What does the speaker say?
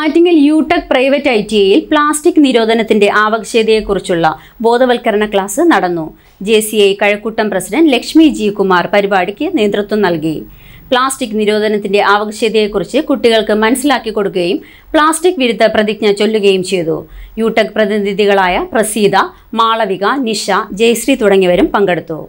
Attingal UTech private I T ഐയിൽ plastic നിരോധനത്തിന്റെ ആവശ്യകതയെക്കുറിച്ചുള്ള ബോധവൽക്കരണ ക്ലാസ് നടന്നു J C I Kazhakkoottam president Lakshmi G Kumar പരിപാടിക്ക് നേതൃത്വം നൽകി പ്ലാസ്റ്റിക് നിരോധനത്തിന്റെ ആവശ്യകതയെക്കുറിച്ച് കുട്ടികൾക്ക് മനസ്സിലാക്കി കൊടുക്കുകയും പ്ലാസ്റ്റിക് വിരുദ്ധ പ്രതിജ്ഞ ചൊല്ലുകയും ചെയ്തു യൂടെക് പ്രതിനിധികളായ പ്രസീത മാളവിക നിഷ ജയശ്രീ തുടങ്ങിയവരും പങ്കെടുത്തു